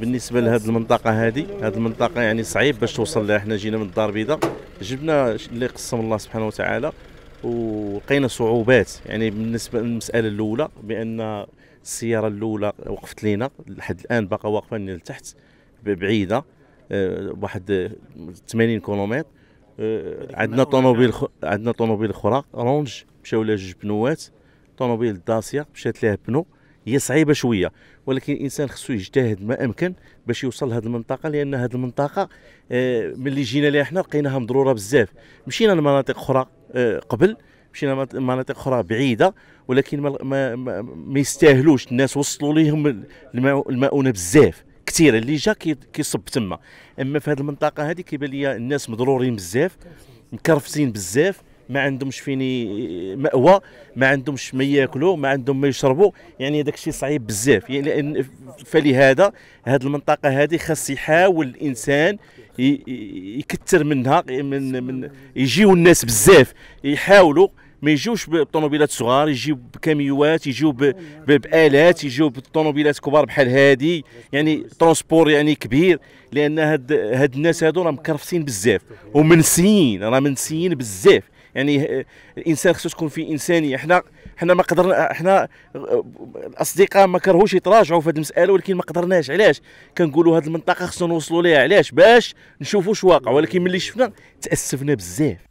بالنسبه لهذه المنطقه هذه هذه المنطقه يعني صعيب باش توصل لها حنا جينا من الدار البيضاء جبنا اللي قسم الله سبحانه وتعالى ولقينا صعوبات يعني بالنسبه للمساله الاولى بان السياره الاولى وقفت لينا لحد الان باقا واقفه من لتحت بعيده بواحد آه، 80 كيلومتر آه، عندنا طوموبيل عندنا طوموبيل اخرى رونج مشاو لها جوج بنوات طوموبيل داسيا مشات لها بنو هي صعيبه شويه ولكن الانسان خصو يجتهد ما امكن باش يوصل لهذه المنطقه لان هذه المنطقه آه، ملي جينا لها حنا لقيناها مضروره بزاف مشينا لمناطق اخرى آه، قبل مشينا لمناطق اخرى بعيده ولكن ما ما, ما, ما يستاهلوش الناس وصلوا لهم المؤونه بزاف كثير اللي جا كيصب تما اما في هذه المنطقه هذه كيبان لي الناس مضرورين بزاف مكرفسين بزاف ما عندهمش فين ماوى ما عندهمش ما ياكلوا ما عندهم ما يشربوا يعني داك الشيء صعيب بزاف يعني فلهذا هذه المنطقه هذه خاص يحاول الانسان يكثر منها من من يجيو الناس بزاف يحاولوا ما يجيوش بطوموبيلات صغار يجيو بكاميوات يجيو بالات يجيو بالطوموبيلات كبار بحال هذه يعني ترونسبور يعني كبير لان هاد هاد الناس هادو راه مكرفسين بزاف ومنسيين راه منسيين بزاف يعني آه، الانسان خصو تكون فيه انسانيه حنا حنا ما قدرنا حنا الاصدقاء آه، ما كرهوش يتراجعوا في هذه المساله ولكن ما قدرناش علاش كنقولوا هذه المنطقه خصنا نوصلوا ليها علاش باش نشوفوا واقع ولكن ملي شفنا تاسفنا بزاف